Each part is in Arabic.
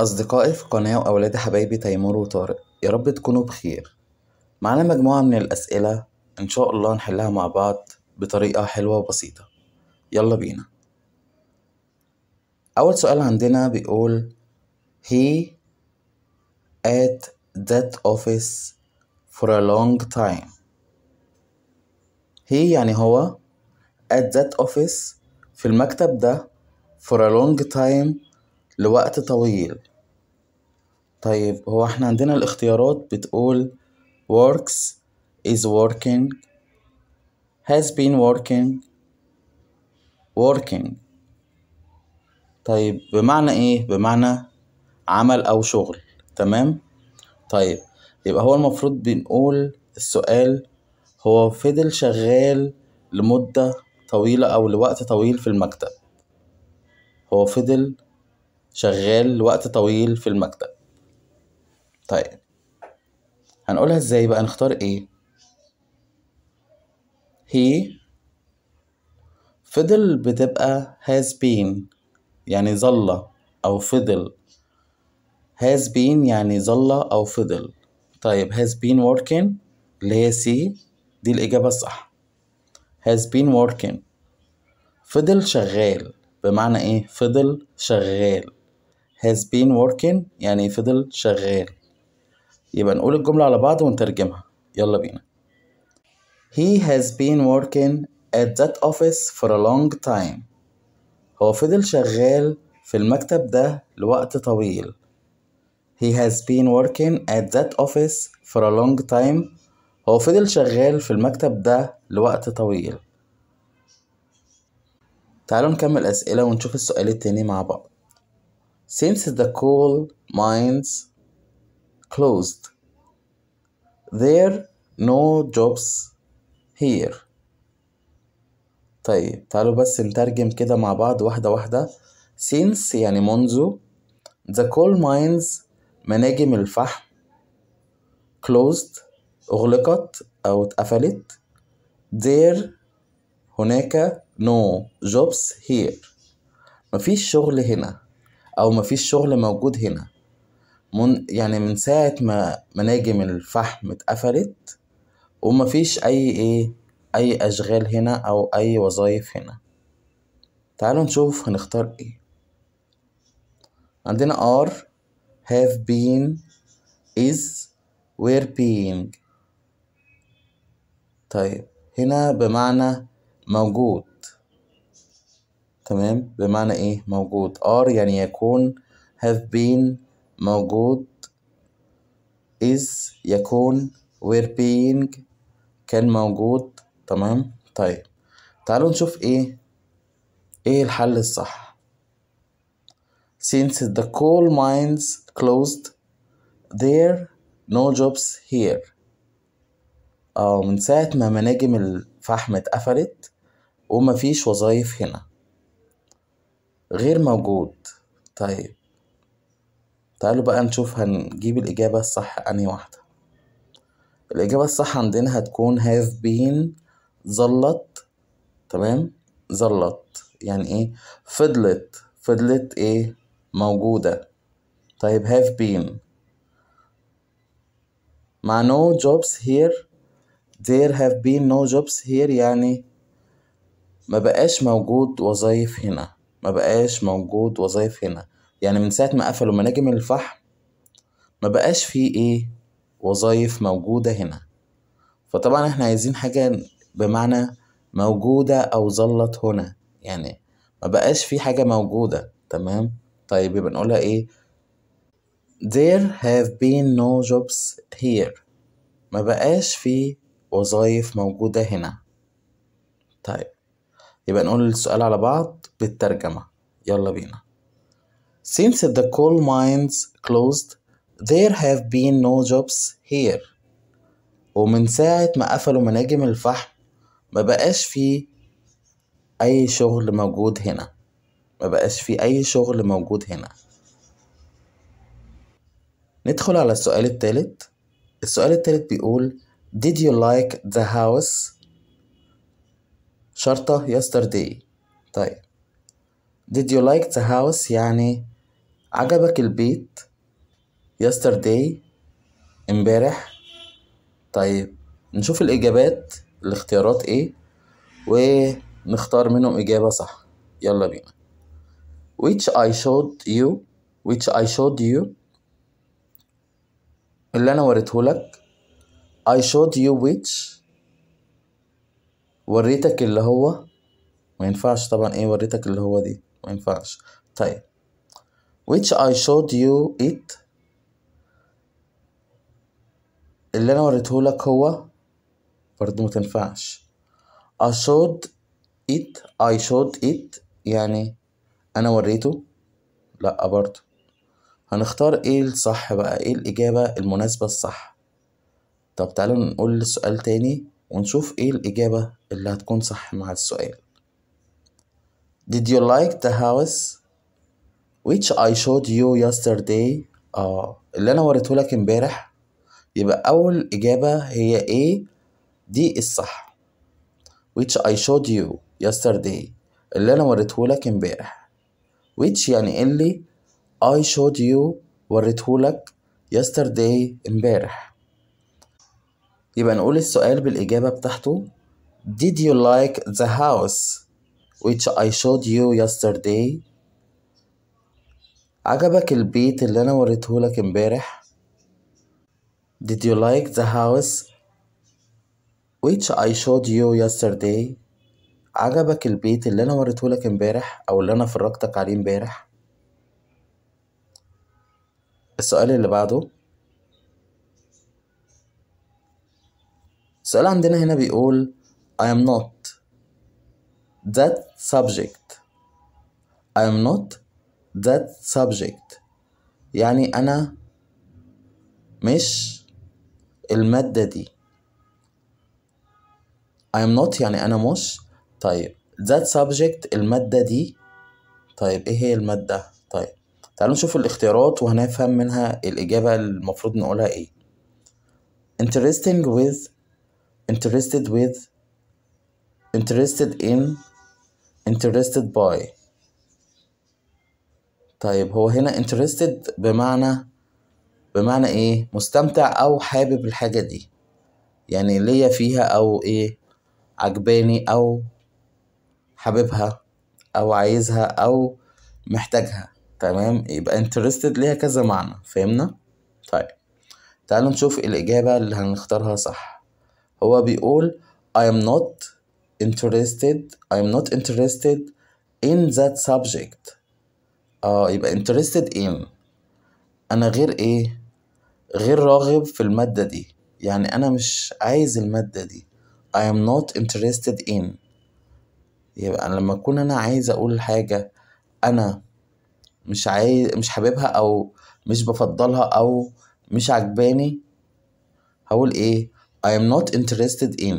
أصدقائي في قناة وأولاد حبايبي تيمور وطارق يا رب تكونوا بخير معانا مجموعة من الأسئلة إن شاء الله نحلها مع بعض بطريقة حلوة وبسيطة يلا بينا أول سؤال عندنا بيقول He at that office for a long time He يعني هو at that office في المكتب ده for a long time لوقت طويل طيب هو احنا عندنا الاختيارات بتقول works is working has been working working طيب بمعنى ايه بمعنى عمل او شغل تمام طيب يبقى هو المفروض بنقول السؤال هو فضل شغال لمدة طويلة او لوقت طويل في المكتب هو فضل شغال وقت طويل في المكتب طيب هنقولها ازاي بقى نختار ايه هي فضل بتبقى has been يعني ظل او فضل has been يعني ظل او فضل طيب has been working اللي هي سي دي الإجابة الصح has been working فضل شغال بمعنى إيه فضل شغال has been working يعني فضل شغال يبقى نقول الجملة على بعض ونترجمها يلا بينا He has been working at that office for a long time هو فضل شغال في المكتب ده لوقت طويل He has been working at that office for a long time هو فضل شغال في المكتب ده لوقت طويل تعالوا نكمل أسئلة ونشوف السؤال التاني مع بعض Since the coal mines closed, there no jobs here. طيب تعالوا بس نترجم كده مع بعض واحدة واحدة since يعني منذ the coal mines مناجم الفحم closed أغلقت أو اتقفلت there هناك no jobs here مفيش شغل هنا او مفيش شغل موجود هنا من يعني من ساعة ما مناجم الفحم اتقفلت ومفيش أي إيه أي أشغال هنا أو أي وظايف هنا تعالوا نشوف هنختار إيه عندنا are have been is were being طيب هنا بمعنى موجود تمام بمعنى ايه موجود are يعني يكون have been موجود is يكون were being كان موجود تمام طيب تعالوا نشوف ايه ايه الحل الصح since the coal mines closed there no jobs here اه من ساعة ما مناجم الفحم اتقفلت ومفيش وظايف هنا غير موجود طيب تعالوا بقى نشوف هنجيب الإجابة الصح أنهي واحدة الإجابة الصح عندنا هتكون have been ظلت تمام ظلت يعني إيه فضلت فضلت إيه موجودة طيب have been مع no jobs here there have been no jobs here يعني ما بقاش موجود وظايف هنا ما بقاش موجود وظايف هنا يعني من ساعة ما قفلوا مناجم الفحم ما بقاش فيه ايه وظايف موجودة هنا فطبعا احنا عايزين حاجة بمعنى موجودة أو ظلت هنا يعني ما بقاش في حاجة موجودة تمام طيب يبقى نقولها ايه There have been no jobs here ما بقاش في وظايف موجودة هنا طيب يبقى نقول السؤال على بعض بالترجمة يلا بينا Since the coal mines closed there have been no jobs here ومن ساعة ما قفلوا مناجم الفحم ما بقاش في أي شغل موجود هنا ما بقاش في أي شغل موجود هنا ندخل على السؤال التالت السؤال التالت بيقول Did you like the house شرطة yesterday طيب did you like the house يعني عجبك البيت yesterday امبارح طيب نشوف الإجابات الاختيارات ايه ونختار منهم إجابة صح يلا بينا which I showed you which I showed you اللي أنا وريتهولك I showed you which وريتك اللي هو ما ينفعش طبعا ايه وريتك اللي هو دي ما ينفعش طيب which I showed you it اللي انا وريتهولك هو برضه ما تنفعش I showed it I showed it يعني انا وريته لا برضه هنختار ايه الصح بقى ايه الاجابة المناسبة الصح طب تعالوا نقول سؤال تاني ونشوف ايه الإجابة اللي هتكون صح مع السؤال Did you like the house which I showed you yesterday اه اللي انا وريته لك امبارح يبقى اول إجابة هي ايه دي الصح which I showed you yesterday اللي انا وريته لك امبارح which يعني اللي I showed you وريته لك yesterday امبارح يبقى نقول السؤال بالإجابة بتاعته Did you like the house which I showed you yesterday؟ عجبك البيت اللي أنا وريتهولك امبارح؟ Did you like the house which I showed you yesterday؟ عجبك البيت اللي أنا وريتهولك امبارح أو اللي أنا فرجتك عليه امبارح؟ السؤال اللي بعده السؤال عندنا هنا بيقول I am not that subject I am not that subject يعني أنا مش المادة دي I am not يعني أنا مش طيب that subject المادة دي طيب إيه هي المادة طيب تعالوا نشوف الاختيارات وهنفهم منها الإجابة المفروض نقولها إيه interesting with interested with interested in interested by طيب هو هنا interested بمعنى بمعنى ايه مستمتع او حابب الحاجة دي يعني ليا فيها او ايه عجباني او حاببها او عايزها او محتاجها تمام يبقى interested ليها كذا معنى فهمنا طيب تعالوا نشوف الإجابة اللي هنختارها صح هو بيقول I am not interested I am not interested in that subject اه يبقى interested in انا غير ايه غير راغب في المادة دي يعني انا مش عايز المادة دي I am not interested in يبقى أنا لما اكون انا عايز اقول حاجة انا مش عايز مش حاببها او مش بفضلها او مش عجباني هقول ايه I am not interested in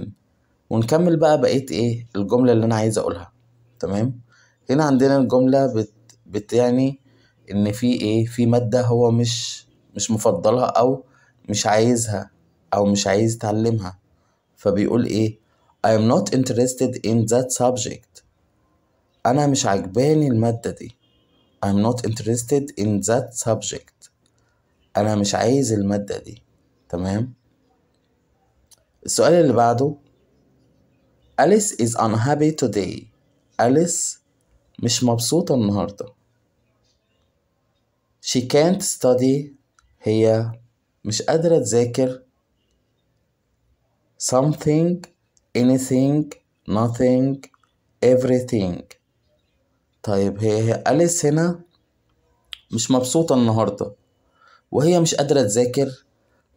ونكمل بقى بقية ايه الجملة اللي انا عايز اقولها تمام هنا عندنا الجملة بت... بتعني ان في ايه في مادة هو مش مش مفضلها او مش عايزها او مش عايز يتعلمها فبيقول ايه I am not interested in that subject انا مش عجباني المادة دي I am not interested in that subject انا مش عايز المادة دي تمام السؤال اللي بعده Alice is unhappy today Alice مش مبسوطة النهاردة She can't study هي مش قادرة تذاكر something anything nothing everything طيب هي هي أليس هنا مش مبسوطة النهاردة وهي مش قادرة تذاكر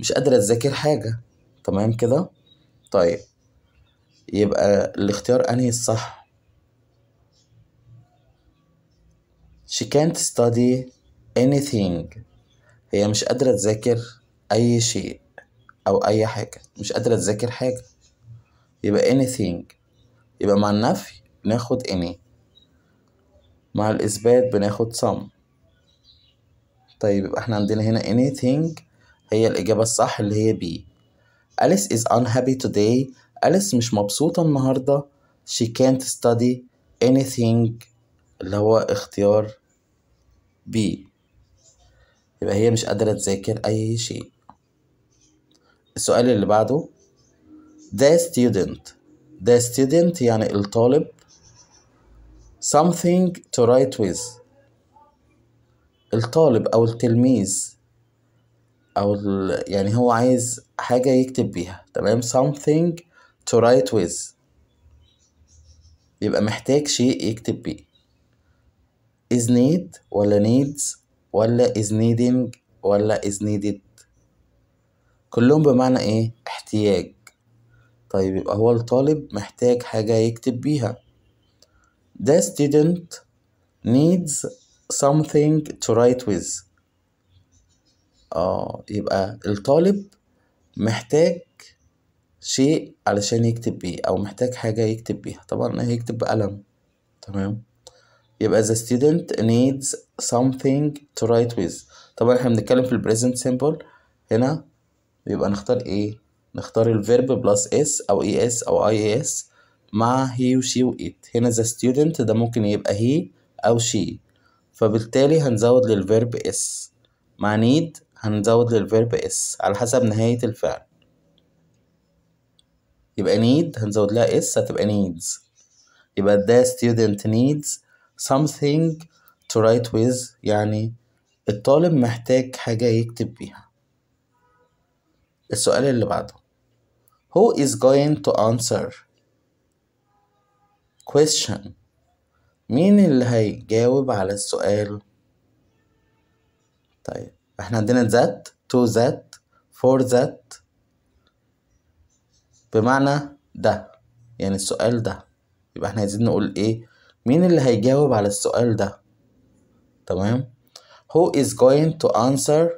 مش قادرة تذاكر حاجة تمام كده طيب يبقى الاختيار أنهي الصح she can't study anything هي مش قادرة تذاكر أي شيء أو أي حاجة مش قادرة تذاكر حاجة يبقى anything يبقى مع النفي ناخد any مع الإثبات بناخد some طيب يبقى احنا عندنا هنا anything هي الإجابة الصح اللي هي بي أليس is unhappy today أليس مش مبسوطة النهاردة she can't study anything اللي هو اختيار B يبقى هي مش قادرة تذاكر أي شيء السؤال اللي بعده the student the student يعني الطالب something to write with الطالب أو التلميذ او يعني هو عايز حاجة يكتب بيها تمام something to write with يبقى محتاج شيء يكتب بيه is need ولا needs ولا is needing ولا is needed كلهم بمعنى ايه احتياج طيب يبقى هو الطالب محتاج حاجة يكتب بيها the student needs something to write with اه يبقى الطالب محتاج شيء علشان يكتب بيه او محتاج حاجة يكتب بيها طبعا هيكتب بقلم تمام يبقى the student needs something to write with طبعا احنا بنتكلم في البريزنت سيمبل هنا يبقى نختار ايه نختار الفيرب بلس اس او اي e اس او اي اس مع هي وشي وايت هنا the student ده ممكن يبقى هي أو she فبالتالي هنزود للفيرب اس مع need هنزود للفيرب اس على حسب نهاية الفعل يبقى need هنزود لها اس هتبقى needs يبقى ده student needs something to write with يعني الطالب محتاج حاجة يكتب بيها السؤال اللي بعده who is going to answer question مين اللي هيجاوب على السؤال طيب احنا عندنا that to that for that بمعنى ده يعني السؤال ده يبقى احنا عايزين نقول ايه مين اللي هيجاوب على السؤال ده تمام who is going to answer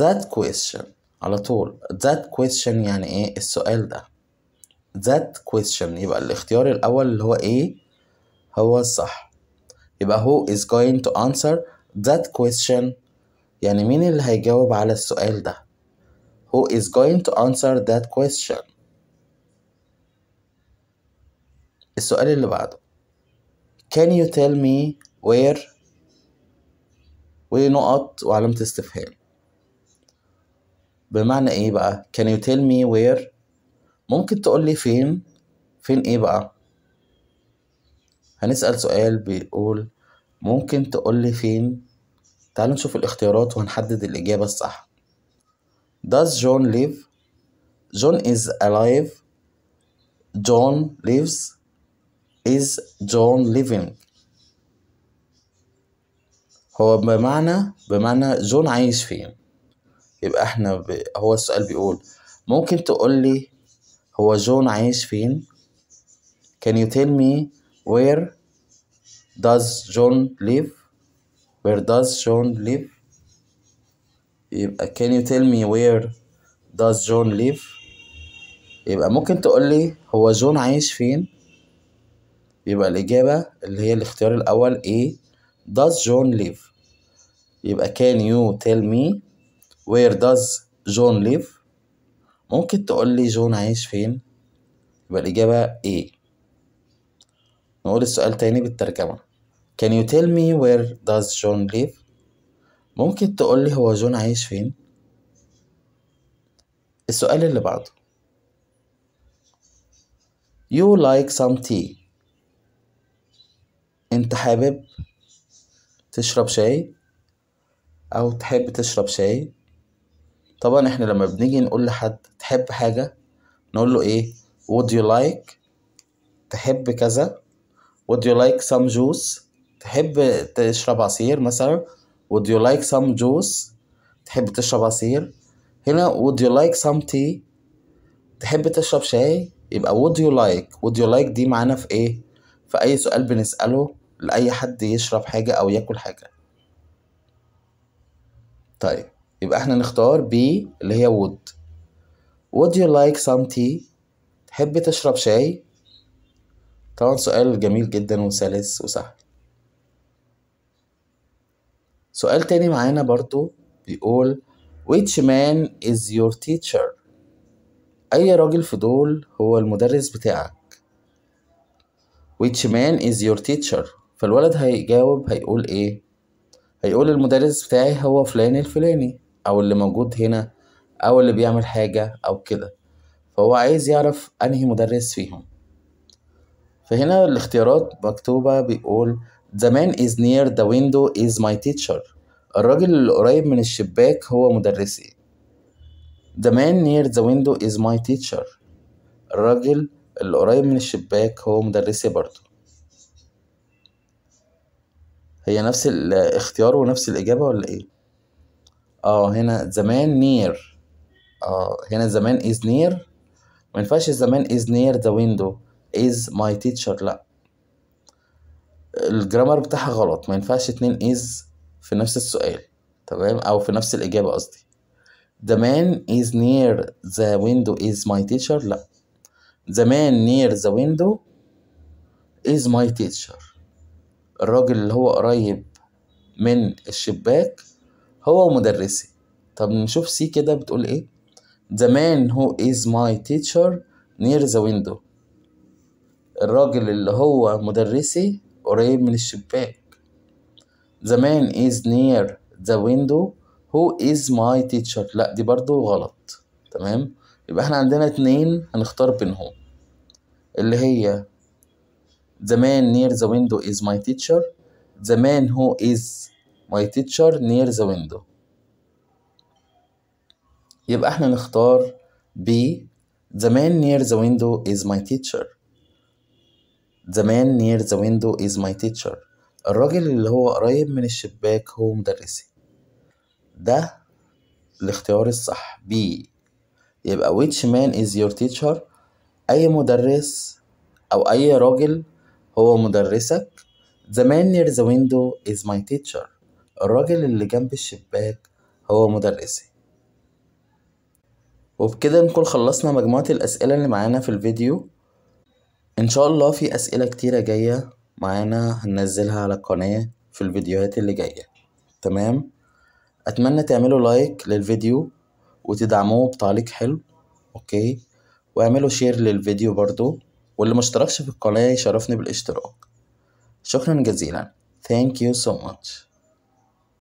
that question على طول that question يعني ايه السؤال ده that question يبقى الاختيار الاول اللي هو ايه هو الصح يبقى هو is going to answer that question يعني مين اللي هيجاوب على السؤال ده هو is going to answer that question السؤال اللي بعده can you tell me where ونقط وعلامة استفهام بمعنى ايه بقى can you tell me where ممكن تقول لي فين فين ايه بقى هنسأل سؤال بيقول ممكن تقول لي فين تعالوا نشوف الاختيارات وهنحدد الإجابة الصح Does John live? John is alive John lives is John living هو بمعنى بمعنى جون عايش فين يبقى احنا ب... هو السؤال بيقول ممكن تقول لي هو جون عايش فين can you tell me Where does John live Where does John live يبقى can you tell me where does John live يبقى ممكن تقولي هو جون عايش فين يبقى الإجابة اللي هي الاختيار الأول A does John live يبقى can you tell me where does John live ممكن تقولي جون عايش فين يبقى الإجابة A نقول السؤال تاني بالترجمة Can you tell me where does John live؟ ممكن تقول لي هو جون عايش فين؟ السؤال اللي بعده You like some tea انت حابب تشرب شاي او تحب تشرب شاي طبعا احنا لما بنيجي نقول لحد تحب حاجة نقول له ايه would you like تحب كذا would you like some juice تحب تشرب عصير مثلا would you like some juice تحب تشرب عصير هنا would you like some tea تحب تشرب شاي يبقى would you like would you like دي معانا في ايه في اي سؤال بنسأله لأي حد يشرب حاجة أو ياكل حاجة طيب يبقى احنا نختار B اللي هي would would you like some tea تحب تشرب شاي طبعا سؤال جميل جدا وسلس وسهل سؤال تاني معانا برضو بيقول which man is your teacher أي راجل في دول هو المدرس بتاعك which man is your teacher فالولد هيجاوب هيقول ايه هيقول المدرس بتاعي هو فلان الفلاني او اللي موجود هنا او اللي بيعمل حاجة او كده فهو عايز يعرف انهي مدرس فيهم فهنا الاختيارات مكتوبة بيقول The man is near the window is my teacher الراجل اللي قريب من الشباك هو مدرسي The man near the window is my teacher الراجل اللي قريب من الشباك هو مدرسي برضه هي نفس الاختيار ونفس الإجابة ولا إيه؟ اه هنا the man near اه هنا the man is near ينفعش the man is near the window is my teacher لا الجرامر بتاعها غلط ما ينفعش اتنين is في نفس السؤال تمام او في نفس الاجابه قصدي the man is near the window is my teacher لا the man near the window is my teacher الراجل اللي هو قريب من الشباك هو مدرسي طب نشوف سي كده بتقول ايه the man who is my teacher near the window الراجل اللي هو مدرسي قريب من الشباك The man is near the window who is my teacher لا دي برضو غلط تمام يبقى احنا عندنا اتنين هنختار بينهم اللي هي The man near the window is my teacher The man who is my teacher near the window يبقى احنا نختار B The man near the window is my teacher The man near the window is my teacher الراجل اللي هو قريب من الشباك هو مدرسي ده الاختيار الصح B يبقى which man is your teacher أي مدرس أو أي راجل هو مدرسك The man near the window is my teacher الراجل اللي جنب الشباك هو مدرسي وبكده نكون خلصنا مجموعة الأسئلة اللي معانا في الفيديو ان شاء الله في اسئلة كتيرة جاية معانا هننزلها على القناة في الفيديوهات اللي جاية تمام اتمنى تعملوا لايك للفيديو وتدعموه بتعليق حلو اوكي واعملوا شير للفيديو برضو واللي مشتركش في القناة يشرفني بالاشتراك شكرا جزيلا thank you so much